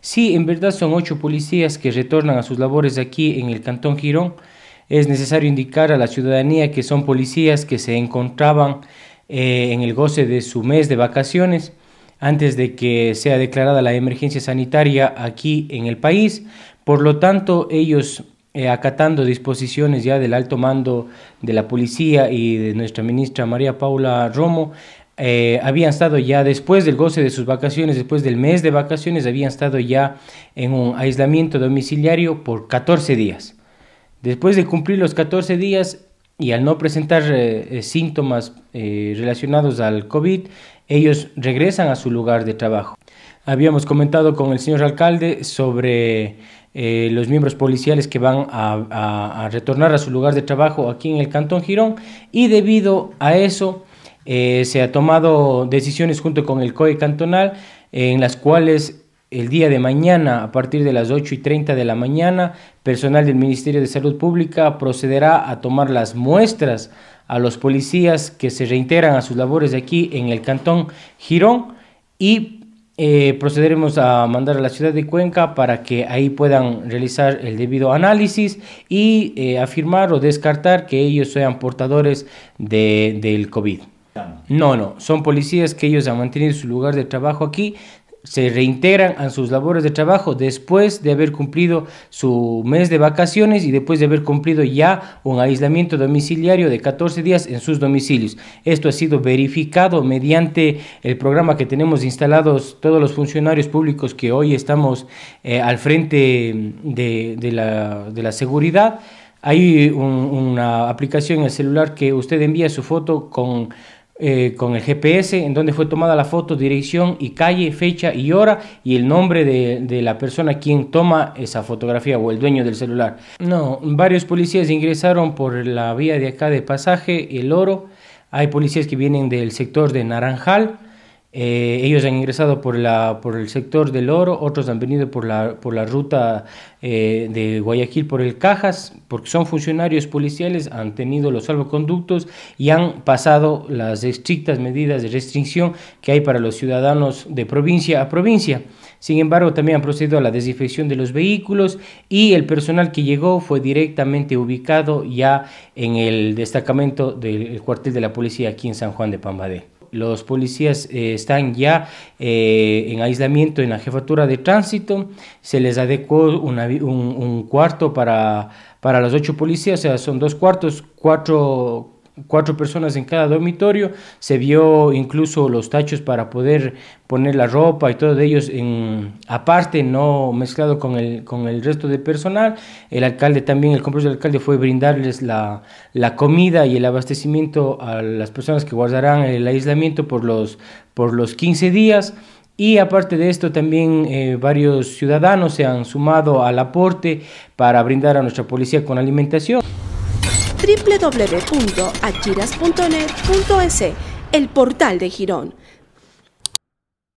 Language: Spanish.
Sí, en verdad son ocho policías que retornan a sus labores aquí en el Cantón Girón. Es necesario indicar a la ciudadanía que son policías que se encontraban eh, en el goce de su mes de vacaciones antes de que sea declarada la emergencia sanitaria aquí en el país. Por lo tanto, ellos eh, acatando disposiciones ya del alto mando de la policía y de nuestra ministra María Paula Romo, eh, habían estado ya después del goce de sus vacaciones, después del mes de vacaciones, habían estado ya en un aislamiento domiciliario por 14 días. Después de cumplir los 14 días y al no presentar eh, eh, síntomas relacionados al COVID, ellos regresan a su lugar de trabajo. Habíamos comentado con el señor alcalde sobre los miembros policiales que van a, a, retornar a su lugar de trabajo aquí en el Cantón Girón y debido a eso eh, se ha tomado decisiones junto con el COE cantonal en las cuales el día de mañana, a partir de las 8 y 30 de la mañana, personal del Ministerio de Salud Pública procederá a tomar las muestras a los policías que se reintegran a sus labores aquí en el cantón Girón y eh, procederemos a mandar a la ciudad de Cuenca para que ahí puedan realizar el debido análisis y eh, afirmar o descartar que ellos sean portadores del COVID. No, no, son policías que ellos han mantenido su lugar de trabajo aquí, se reintegran a sus labores de trabajo después de haber cumplido su mes de vacaciones y después de haber cumplido ya un aislamiento domiciliario de 14 días en sus domicilios. Esto ha sido verificado mediante el programa que tenemos instalados todos los funcionarios públicos que hoy estamos eh, al frente de, la, seguridad. Hay una aplicación en el celular que usted envía su foto con eh, con el GPS, en donde fue tomada la foto, dirección y calle, fecha y hora y el nombre de, la persona quien toma esa fotografía o el dueño del celular. No, varios policías ingresaron por la vía de acá de pasaje, el oro. Hay policías que vienen del sector de Naranjal eh, ellos han ingresado por, la, por el sector del oro, otros han venido por la, por la ruta eh, de Guayaquil por el Cajas, porque son funcionarios policiales, han tenido los salvoconductos y han pasado las estrictas medidas de restricción que hay para los ciudadanos de provincia a provincia. Sin embargo, también han procedido a la desinfección de los vehículos y el personal que llegó fue directamente ubicado ya en el destacamento del cuartel de la policía aquí en San Juan de Pambadé. Los policías eh, están ya eh, en aislamiento en la jefatura de tránsito. Se les adecuó un, un, cuarto para, para los ocho policías, o sea, son dos cuartos, cuatro cuatro personas en cada dormitorio, se vio incluso los tachos para poder poner la ropa y todo de ellos en, aparte, no mezclado con el, resto de personal. El alcalde también, el compromiso del alcalde fue brindarles la, la comida y el abastecimiento a las personas que guardarán el aislamiento por los, por los 15 días. Y aparte de esto, también eh, varios ciudadanos se han sumado al aporte para brindar a nuestra policía con alimentación www.achiras.net.es, el portal de Girón.